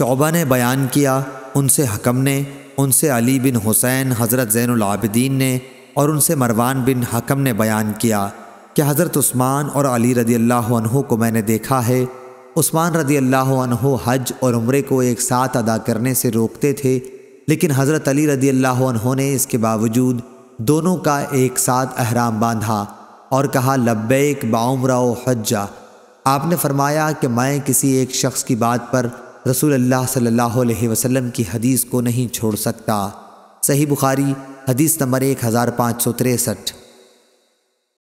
शोबा ने बयान किया उनसे हकम ने उनसे अली बिन हुसैन हज़रत ज़ैनआबदीन ने और उनसे मरवान बिन हकम ने बयान किया कि हज़रत उस्मान और अली रदी अल्लाह को मैंने देखा है उस्मान रदी अल्लाह हज और उम्र को एक साथ अदा करने से रोकते थे लेकिन हज़रत अली रदी अल्लाह ने इसके बावजूद दोनों का एक साथ अहराम बांधा और कहा लब्बैक बाउमरा हज्जा आपने फरमाया कि मैं किसी एक शख्स की बात पर रसूल अल्लाह सल्लल्लाहु अलैहि वसल्लम की हदीस को नहीं छोड़ सकता सही बुखारी हदीस नंबर एक हज़ार पाँच सौ तिरसठ